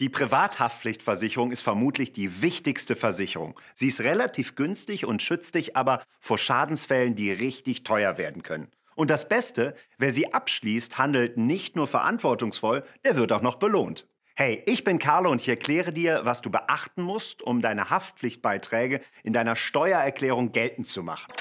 Die Privathaftpflichtversicherung ist vermutlich die wichtigste Versicherung. Sie ist relativ günstig und schützt dich aber vor Schadensfällen, die richtig teuer werden können. Und das Beste, wer sie abschließt, handelt nicht nur verantwortungsvoll, der wird auch noch belohnt. Hey, ich bin Carlo und ich erkläre dir, was du beachten musst, um deine Haftpflichtbeiträge in deiner Steuererklärung geltend zu machen.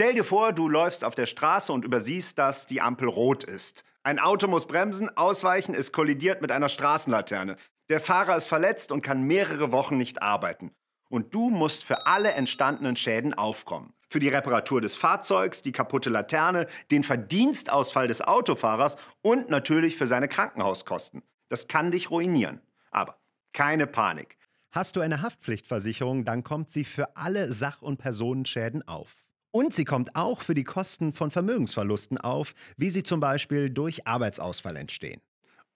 Stell dir vor, du läufst auf der Straße und übersiehst, dass die Ampel rot ist. Ein Auto muss bremsen, ausweichen, ist kollidiert mit einer Straßenlaterne. Der Fahrer ist verletzt und kann mehrere Wochen nicht arbeiten. Und du musst für alle entstandenen Schäden aufkommen. Für die Reparatur des Fahrzeugs, die kaputte Laterne, den Verdienstausfall des Autofahrers und natürlich für seine Krankenhauskosten. Das kann dich ruinieren. Aber keine Panik. Hast du eine Haftpflichtversicherung, dann kommt sie für alle Sach- und Personenschäden auf. Und sie kommt auch für die Kosten von Vermögensverlusten auf, wie sie zum Beispiel durch Arbeitsausfall entstehen.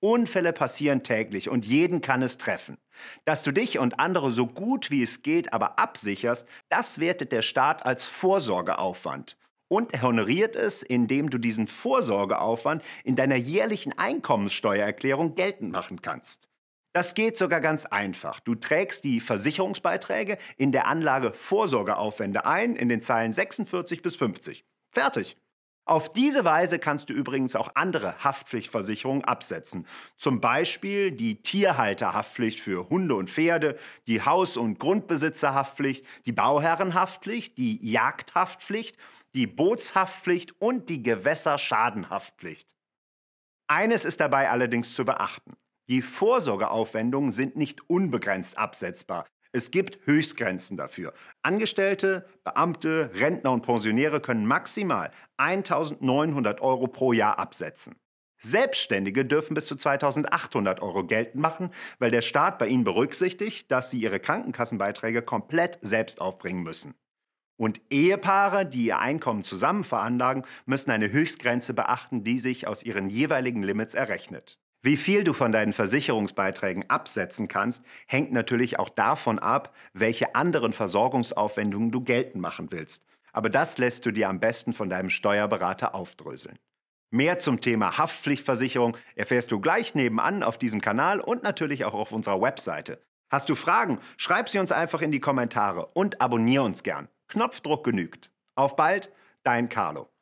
Unfälle passieren täglich und jeden kann es treffen. Dass du dich und andere so gut wie es geht aber absicherst, das wertet der Staat als Vorsorgeaufwand. Und er honoriert es, indem du diesen Vorsorgeaufwand in deiner jährlichen Einkommensteuererklärung geltend machen kannst. Das geht sogar ganz einfach. Du trägst die Versicherungsbeiträge in der Anlage Vorsorgeaufwände ein in den Zeilen 46 bis 50. Fertig. Auf diese Weise kannst du übrigens auch andere Haftpflichtversicherungen absetzen. Zum Beispiel die Tierhalterhaftpflicht für Hunde und Pferde, die Haus- und Grundbesitzerhaftpflicht, die Bauherrenhaftpflicht, die Jagdhaftpflicht, die Bootshaftpflicht und die Gewässerschadenhaftpflicht. Eines ist dabei allerdings zu beachten. Die Vorsorgeaufwendungen sind nicht unbegrenzt absetzbar. Es gibt Höchstgrenzen dafür. Angestellte, Beamte, Rentner und Pensionäre können maximal 1900 Euro pro Jahr absetzen. Selbstständige dürfen bis zu 2800 Euro geltend machen, weil der Staat bei ihnen berücksichtigt, dass sie ihre Krankenkassenbeiträge komplett selbst aufbringen müssen. Und Ehepaare, die ihr Einkommen zusammen veranlagen, müssen eine Höchstgrenze beachten, die sich aus ihren jeweiligen Limits errechnet. Wie viel du von deinen Versicherungsbeiträgen absetzen kannst, hängt natürlich auch davon ab, welche anderen Versorgungsaufwendungen du geltend machen willst. Aber das lässt du dir am besten von deinem Steuerberater aufdröseln. Mehr zum Thema Haftpflichtversicherung erfährst du gleich nebenan auf diesem Kanal und natürlich auch auf unserer Webseite. Hast du Fragen? Schreib sie uns einfach in die Kommentare und abonniere uns gern. Knopfdruck genügt. Auf bald, dein Carlo.